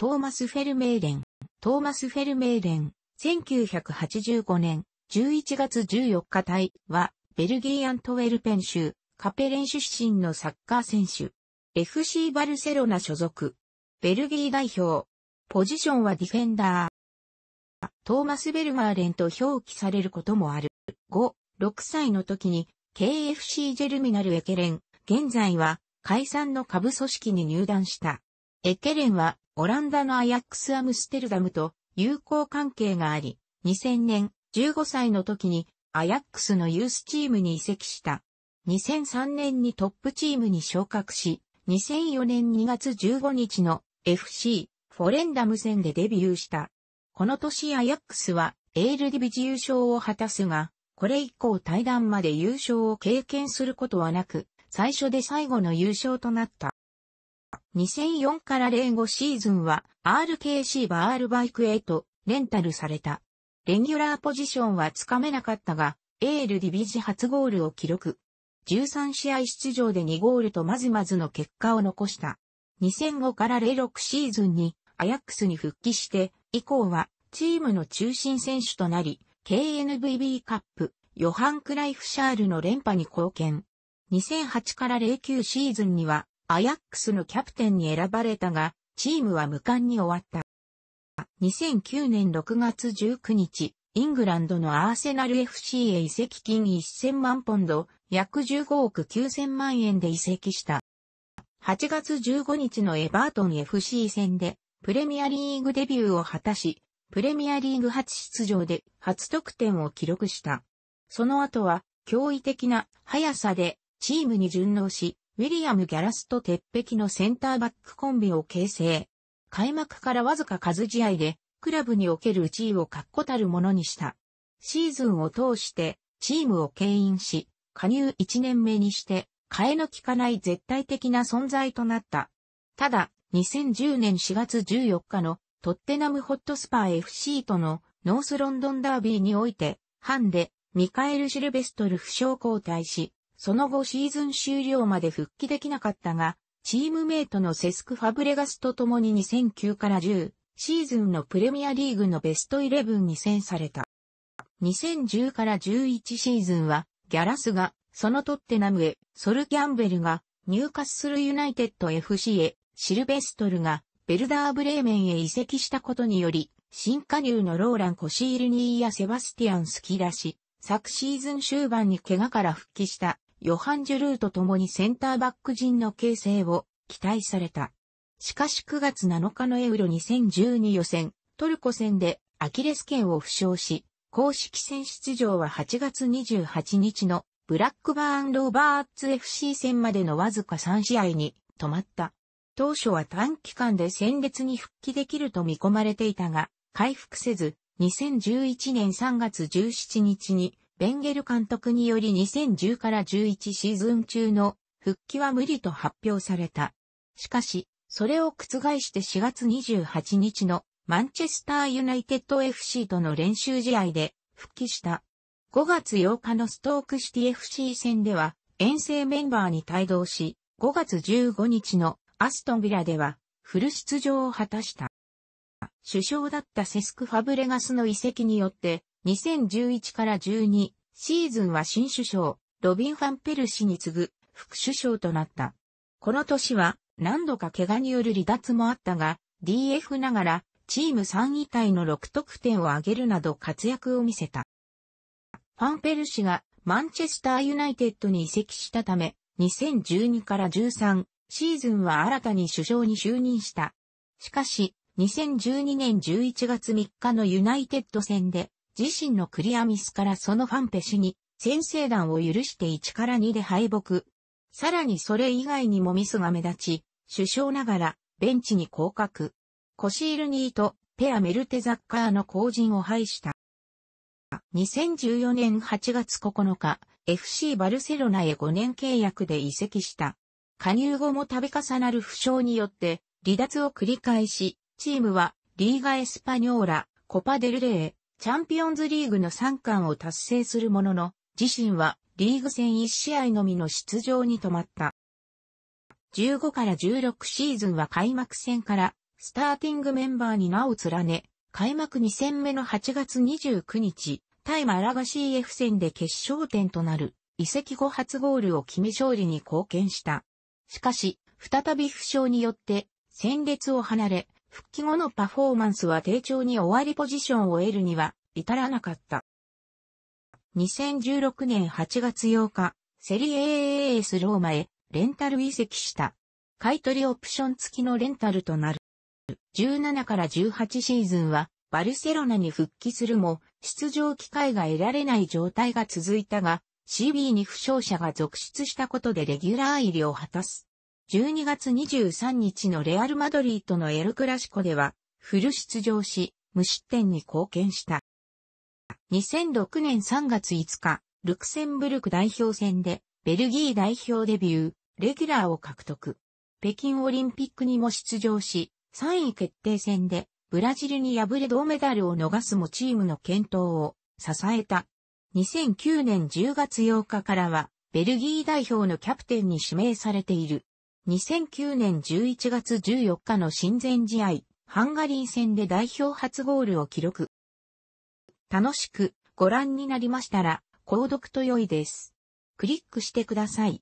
トーマス・フェルメーレン。トーマス・フェルメーレン、1985年11月14日隊は、ベルギー・アントウェルペン州、カペレン出身のサッカー選手。FC バルセロナ所属。ベルギー代表。ポジションはディフェンダー。トーマス・ベルマーレンと表記されることもある。5、6歳の時に KFC ジェルミナルエケレン、現在は解散の下部組織に入団した。エケレンはオランダのアヤックスアムステルダムと友好関係があり、2000年15歳の時にアヤックスのユースチームに移籍した。2003年にトップチームに昇格し、2004年2月15日の FC フォレンダム戦でデビューした。この年アヤックスはエールディビジ優勝を果たすが、これ以降対談まで優勝を経験することはなく、最初で最後の優勝となった。2004から05シーズンは RKC バールバイクへとレンタルされた。レギュラーポジションはつかめなかったが、エールディビジ初ゴールを記録。13試合出場で2ゴールとまずまずの結果を残した。2005から06シーズンにアヤックスに復帰して、以降はチームの中心選手となり、KNVB カップ、ヨハン・クライフ・シャールの連覇に貢献。2008から09シーズンにはアヤックスのキャプテンに選ばれたが、チームは無冠に終わった。2009年6月19日、イングランドのアーセナル FC へ移籍金1000万ポンド、約15億9000万円で移籍した。8月15日のエバートン FC 戦で、プレミアリーグデビューを果たし、プレミアリーグ初出場で初得点を記録した。その後は、驚異的な速さでチームに順応し、ウィリアム・ギャラスと鉄壁のセンターバックコンビを形成。開幕からわずか数試合で、クラブにおける地位を確固たるものにした。シーズンを通して、チームを牽引し、加入1年目にして、替えのきかない絶対的な存在となった。ただ、2010年4月14日のトッテナムホットスパー FC とのノースロンドンダービーにおいて、ハンデ、ミカエル・シルベストル負傷交代し、その後シーズン終了まで復帰できなかったが、チームメイトのセスク・ファブレガスと共に2009から10シーズンのプレミアリーグのベストイレブンに選された。2010から11シーズンは、ギャラスが、そのトッテナムへ、ソル・キャンベルが、入荷するユナイテッド FC へ、シルベストルが、ベルダーブレーメンへ移籍したことにより、新加入のローラン・コシールニーやセバスティアン・スキラし、昨シーズン終盤に怪我から復帰したヨハン・ジュルーと共にセンターバック陣の形成を期待された。しかし9月7日のエウロ2012予選、トルコ戦でアキレス腱を負傷し、公式戦出場は8月28日のブラックバーン・ローバーツ FC 戦までのわずか3試合に止まった。当初は短期間で戦列に復帰できると見込まれていたが、回復せず、2011年3月17日にベンゲル監督により2010から11シーズン中の復帰は無理と発表された。しかし、それを覆して4月28日のマンチェスターユナイテッド FC との練習試合で復帰した。5月8日のストークシティ FC 戦では遠征メンバーに帯同し、5月15日のアストンビラではフル出場を果たした。首相だったセスク・ファブレガスの遺跡によって2011から12シーズンは新首相、ロビン・ファンペル氏に次ぐ副首相となった。この年は何度か怪我による離脱もあったが、DF ながらチーム3位体の6得点を挙げるなど活躍を見せた。ファンペル氏がマンチェスターユナイテッドに移籍したため、2012から13シーズンは新たに首相に就任した。しかし、2012年11月3日のユナイテッド戦で自身のクリアミスからそのファンペシに先制弾を許して1から2で敗北。さらにそれ以外にもミスが目立ち、首相ながらベンチに降格。コシールニーとペアメルテザッカーの後陣を排した。2014年8月9日、FC バルセロナへ5年契約で移籍した。加入後も度重なる負傷によって離脱を繰り返し、チームはリーガエスパニョーラ、コパデルレー、チャンピオンズリーグの3冠を達成するものの、自身はリーグ戦1試合のみの出場に止まった。15から16シーズンは開幕戦からスターティングメンバーに名を連ね、開幕2戦目の8月29日、タイマラガ CF 戦で決勝点となる移籍後初ゴールを決め勝利に貢献した。しかし、再び負傷によって戦列を離れ、復帰後のパフォーマンスは低調に終わりポジションを得るには至らなかった。2016年8月8日、セリエ AAS ローマへレンタル移籍した。買取オプション付きのレンタルとなる。17から18シーズンはバルセロナに復帰するも出場機会が得られない状態が続いたが CB に負傷者が続出したことでレギュラー入りを果たす。12月23日のレアル・マドリーとのエル・クラシコでは、フル出場し、無失点に貢献した。2006年3月5日、ルクセンブルク代表戦で、ベルギー代表デビュー、レギュラーを獲得。北京オリンピックにも出場し、3位決定戦で、ブラジルに敗れ銅メダルを逃すもチームの健闘を支えた。2009年10月8日からは、ベルギー代表のキャプテンに指名されている。2009年11月14日の親善試合、ハンガリー戦で代表初ゴールを記録。楽しくご覧になりましたら、購読と良いです。クリックしてください。